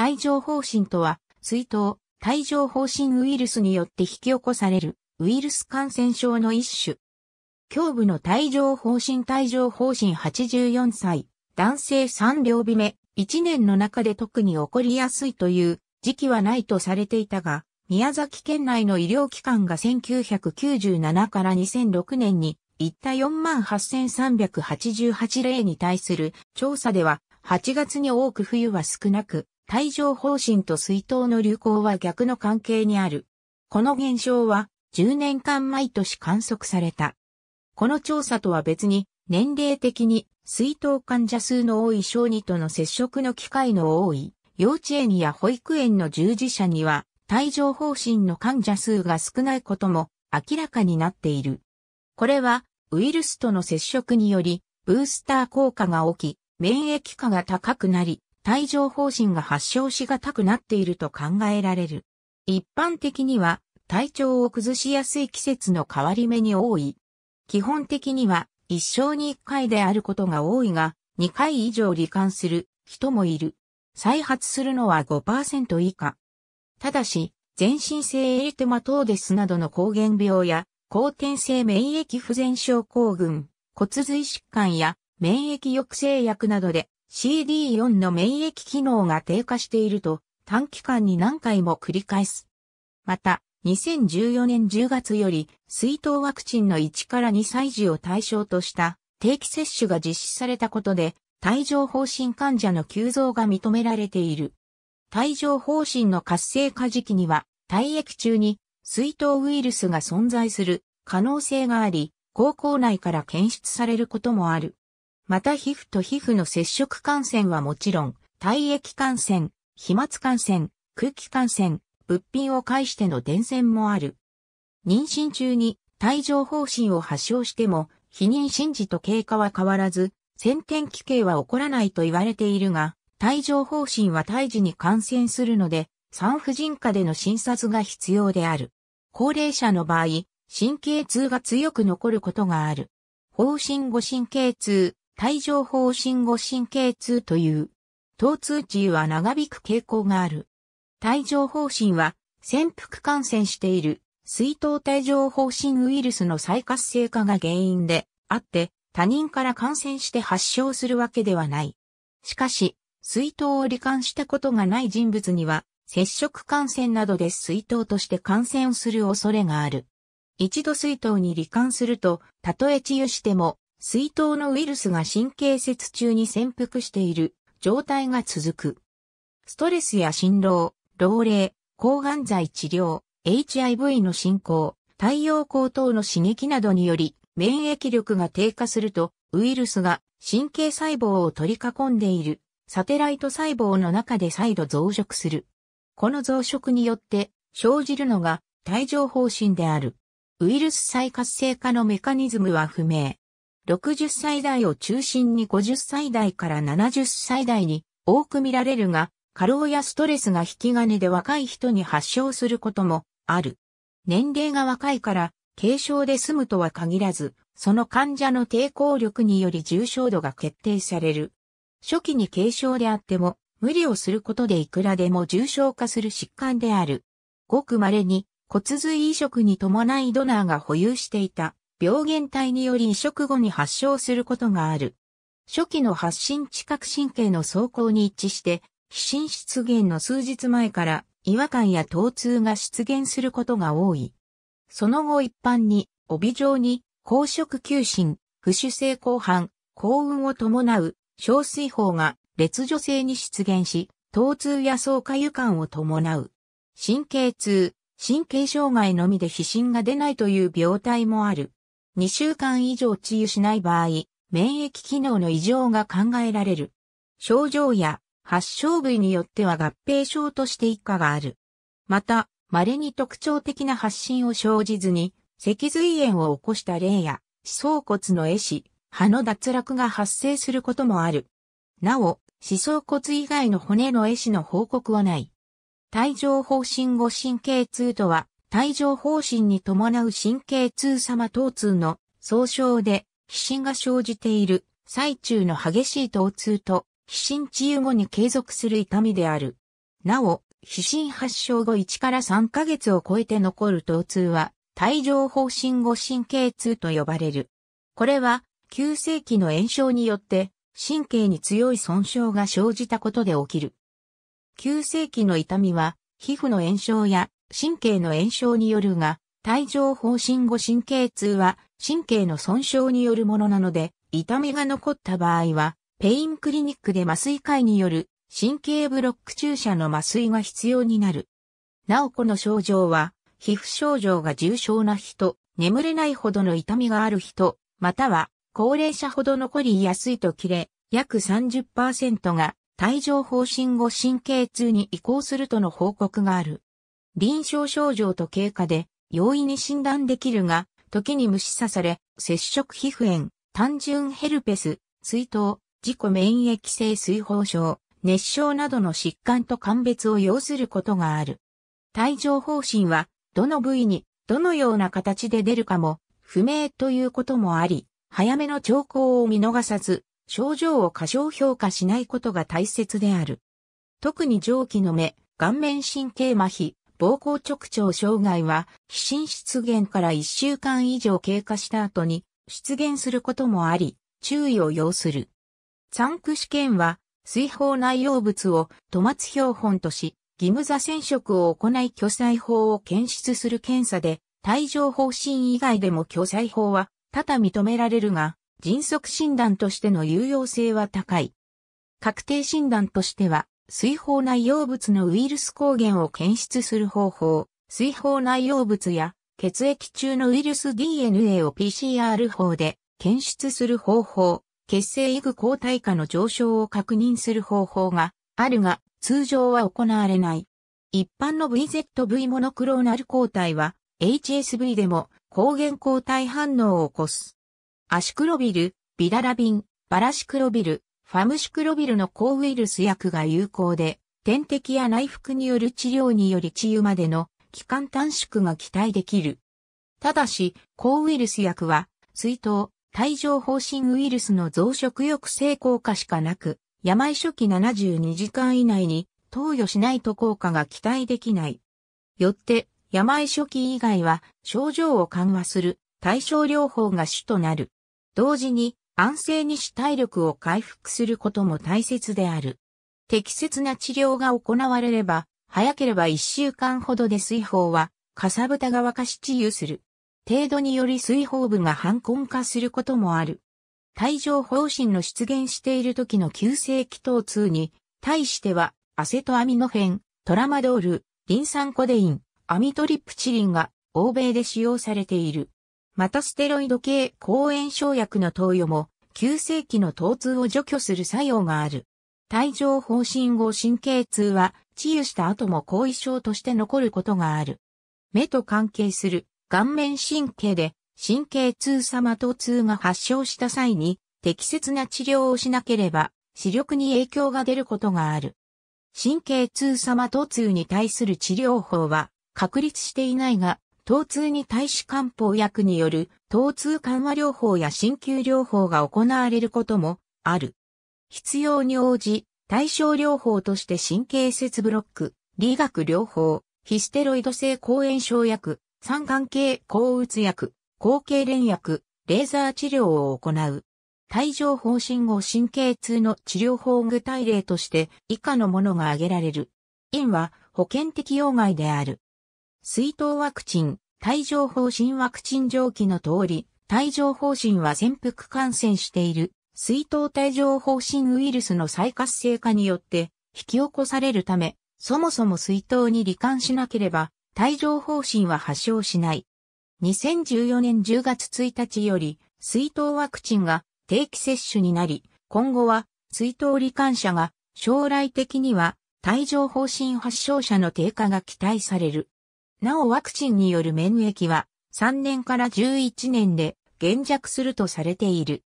帯状疱疹とは、水痘、帯状疱疹ウイルスによって引き起こされるウイルス感染症の一種。胸部の帯状疱疹帯状疱疹84歳、男性3両日目、1年の中で特に起こりやすいという時期はないとされていたが、宮崎県内の医療機関が1997から2006年にいった48,388例に対する調査では8月に多く冬は少なく帯状疱疹と水筒の流行は逆の関係にある。この現象は10年間毎年観測された。この調査とは別に年齢的に水筒患者数の多い小児との接触の機会の多い幼稚園や保育園の従事者には帯状疱疹の患者数が少ないことも明らかになっている。これはウイルスとの接触によりブースター効果が起き免疫化が高くなり帯状方針が発症しがたくなっていると考えられる。一般的には体調を崩しやすい季節の変わり目に多い。基本的には一生に一回であることが多いが、二回以上罹患する人もいる。再発するのは5%以下。ただし、全身性エリテマトーデスなどの抗原病や、後天性免疫不全症候群、骨髄疾患や免疫抑制薬などで CD4 の免疫機能が低下していると短期間に何回も繰り返す。また、2014年10月より、水痘ワクチンの1から2歳児を対象とした定期接種が実施されたことで、帯状方針患者の急増が認められている。帯状方針の活性化時期には、体液中に水痘ウイルスが存在する可能性があり、高校内から検出されることもある。また皮膚と皮膚の接触感染はもちろん、体液感染、飛沫感染、空気感染、物品を介しての伝染もある。妊娠中に帯状疱疹を発症しても、避妊心時と経過は変わらず、先天奇形は起こらないと言われているが、帯状疱疹は胎児に感染するので、産婦人科での診察が必要である。高齢者の場合、神経痛が強く残ることがある。方針後神経痛、帯状疱疹後神経痛という、疼痛治癒は長引く傾向がある。帯状疱疹は、潜伏感染している、水筒帯状疱疹ウイルスの再活性化が原因であって、他人から感染して発症するわけではない。しかし、水筒を罹患したことがない人物には、接触感染などで水筒として感染する恐れがある。一度水筒に罹患すると、たとえ治癒しても、水筒のウイルスが神経節中に潜伏している状態が続く。ストレスや辛労、老齢、抗がん剤治療、HIV の進行、太陽光等の刺激などにより免疫力が低下するとウイルスが神経細胞を取り囲んでいるサテライト細胞の中で再度増殖する。この増殖によって生じるのが帯状疱疹である。ウイルス再活性化のメカニズムは不明。60歳代を中心に50歳代から70歳代に多く見られるが、過労やストレスが引き金で若い人に発症することもある。年齢が若いから軽症で済むとは限らず、その患者の抵抗力により重症度が決定される。初期に軽症であっても、無理をすることでいくらでも重症化する疾患である。ごく稀に骨髄移植に伴いドナーが保有していた病原体により移植後に発症することがある。初期の発疹知覚神経の走行に一致して、皮疹出現の数日前から違和感や疼痛が出現することが多い。その後一般に、帯状に、公職休疹、不主性後半、幸運を伴う、小水泡が列女性に出現し、疼痛や相加油感を伴う。神経痛、神経障害のみで皮疹が出ないという病態もある。2週間以上治癒しない場合、免疫機能の異常が考えられる。症状や発症部位によっては合併症として一家がある。また、稀に特徴的な発疹を生じずに、脊髄炎を起こした例や、歯槽骨の壊死、歯の脱落が発生することもある。なお、歯槽骨以外の骨の壊死の報告はない。帯状方針後神経痛とは、帯状方針に伴う神経痛様疼痛の総称で、皮疹が生じている最中の激しい疼痛と、皮疹治癒後に継続する痛みである。なお、皮疹発症後1から3ヶ月を超えて残る疼痛は、帯状方針後神経痛と呼ばれる。これは、急性期の炎症によって、神経に強い損傷が生じたことで起きる。急性期の痛みは、皮膚の炎症や神経の炎症によるが、帯状方針後神経痛は神経の損傷によるものなので、痛みが残った場合は、ペインクリニックで麻酔科医による神経ブロック注射の麻酔が必要になる。なおこの症状は、皮膚症状が重症な人、眠れないほどの痛みがある人、または高齢者ほど残りやすいと切れ、約30%が帯状方針後神経痛に移行するとの報告がある。臨床症状と経過で容易に診断できるが、時に虫刺され、接触皮膚炎、単純ヘルペス、水筒、自己免疫性水泡症、熱症などの疾患と鑑別を要することがある。帯状疱疹は、どの部位に、どのような形で出るかも、不明ということもあり、早めの兆候を見逃さず、症状を過小評価しないことが大切である。特に上気の目、顔面神経麻痺、膀胱直腸障害は、皮疹出現から1週間以上経過した後に出現することもあり、注意を要する。残苦試験は、水泡内容物を戸末標本とし、義務座染色を行い巨細法を検出する検査で、帯状方針以外でも巨細法は多々認められるが、迅速診断としての有用性は高い。確定診断としては、水泡内容物のウイルス抗原を検出する方法、水泡内容物や血液中のウイルス DNA を PCR 法で検出する方法、血清育抗体化の上昇を確認する方法があるが、通常は行われない。一般の VZV モノクローナル抗体は HSV でも抗原抗体反応を起こす。アシクロビル、ビダラビン、バラシクロビル、ファムシクロビルの抗ウイルス薬が有効で、点滴や内服による治療により治癒までの期間短縮が期待できる。ただし、抗ウイルス薬は、水筒、帯状疱疹ウイルスの増殖抑制効果しかなく、病初期72時間以内に投与しないと効果が期待できない。よって、病初期以外は症状を緩和する対症療法が主となる。同時に安静にし体力を回復することも大切である。適切な治療が行われれば、早ければ1週間ほどで水泡は、かさぶたが沸かし治癒する。程度により水泡部が反根化することもある。帯状疱疹の出現している時の急性気頭痛に、対しては、アセトアミノフェン、トラマドール、リン酸コデイン、アミトリプチリンが、欧米で使用されている。またステロイド系抗炎症薬の投与も、急性期の疼痛を除去する作用がある。帯状疱疹後神経痛は、治癒した後も後遺症として残ることがある。目と関係する顔面神経で神経痛様と痛が発症した際に適切な治療をしなければ視力に影響が出ることがある。神経痛様と痛に対する治療法は確立していないが疼痛に対し漢方薬による疼痛緩和療法や鍼灸療法が行われることもある。必要に応じ、対症療法として神経節ブロック、理学療法、ヒステロイド性抗炎症薬、三眼系抗うつ薬、抗痙攣薬、レーザー治療を行う。帯状方針後神経痛の治療法具体例として以下のものが挙げられる。因は保険適用外である。水筒ワクチン、帯状方針ワクチン上記の通り、帯状方針は潜伏感染している水筒帯状方針ウイルスの再活性化によって引き起こされるため、そもそも水筒に罹患しなければ帯状方針は発症しない。2014年10月1日より水筒ワクチンが定期接種になり、今後は水筒罹患者が将来的には帯状方針発症者の低下が期待される。なおワクチンによる免疫は3年から11年で減弱するとされている。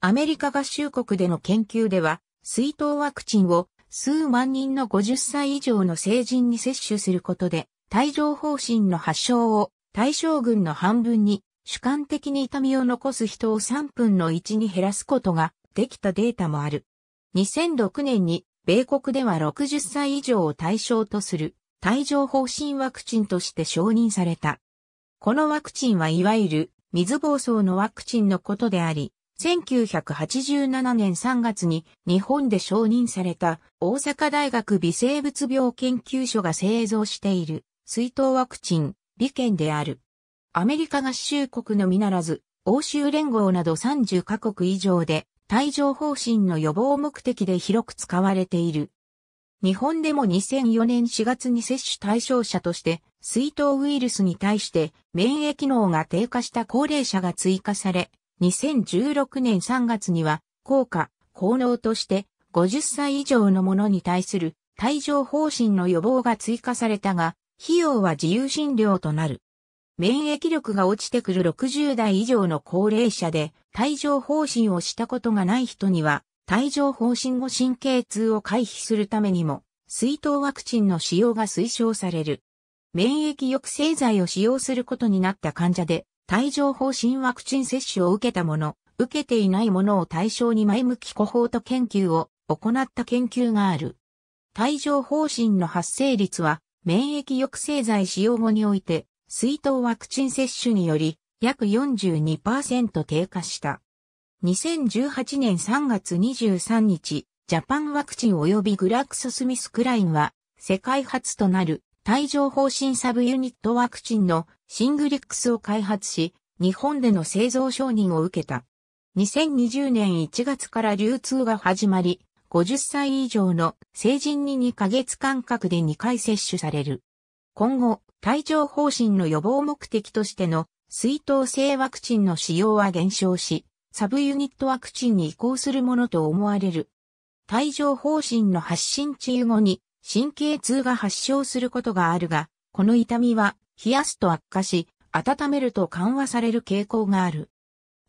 アメリカ合衆国での研究では、水筒ワクチンを数万人の50歳以上の成人に接種することで、帯状方針の発症を対象群の半分に主観的に痛みを残す人を3分の1に減らすことができたデータもある。2006年に米国では60歳以上を対象とする帯状疱疹ワクチンとして承認された。このワクチンはいわゆる水暴走のワクチンのことであり、1987年3月に日本で承認された大阪大学微生物病研究所が製造している水筒ワクチン、利権である。アメリカ合衆国のみならず、欧州連合など30カ国以上で帯状疱疹の予防目的で広く使われている日本でも2004年4月に接種対象者として、水筒ウイルスに対して免疫能が低下した高齢者が追加され、2016年3月には、効果、効能として、50歳以上のものに対する帯状方針の予防が追加されたが、費用は自由診療となる。免疫力が落ちてくる60代以上の高齢者で帯状方針をしたことがない人には帯状方針後神経痛を回避するためにも、水筒ワクチンの使用が推奨される。免疫抑制剤を使用することになった患者で、帯状方針ワクチン接種を受けた者、受けていない者を対象に前向きコホート研究を行った研究がある。帯状方針の発生率は、免疫抑制剤使用後において、水筒ワクチン接種により、約42%低下した。2018年3月23日、ジャパンワクチン及びグラクソスミスクラインは、世界初となる帯状方針サブユニットワクチンのシングリックスを開発し、日本での製造承認を受けた。2020年1月から流通が始まり、50歳以上の成人に2ヶ月間隔で2回接種される。今後、帯状方針の予防目的としての水筒性ワクチンの使用は減少し、サブユニットワクチンに移行するものと思われる。帯状方針の発信治癒後に神経痛が発症することがあるが、この痛みは冷やすと悪化し、温めると緩和される傾向がある。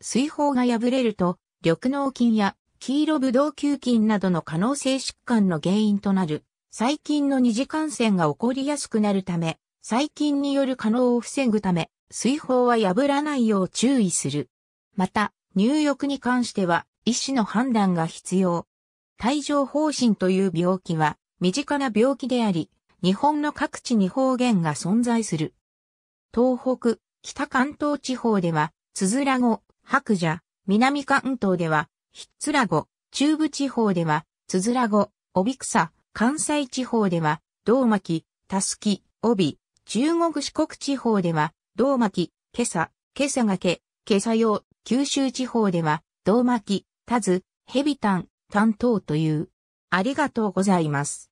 水泡が破れると、緑脳菌や黄色ブドウ球菌などの可能性疾患の原因となる、細菌の二次感染が起こりやすくなるため、細菌による可能を防ぐため、水泡は破らないよう注意する。また、入浴に関しては医師の判断が必要。帯状方針という病気は身近な病気であり、日本の各地に方言が存在する。東北、北関東地方では、つづら語、白蛇、南関東では、ひっつら語、中部地方では、つづら語、帯草、関西地方では、道巻、たすき、帯、中国四国地方では、道巻、けさ、けさがけ、けさ用、九州地方では、胴巻タズ、ヘビタン、担当という。ありがとうございます。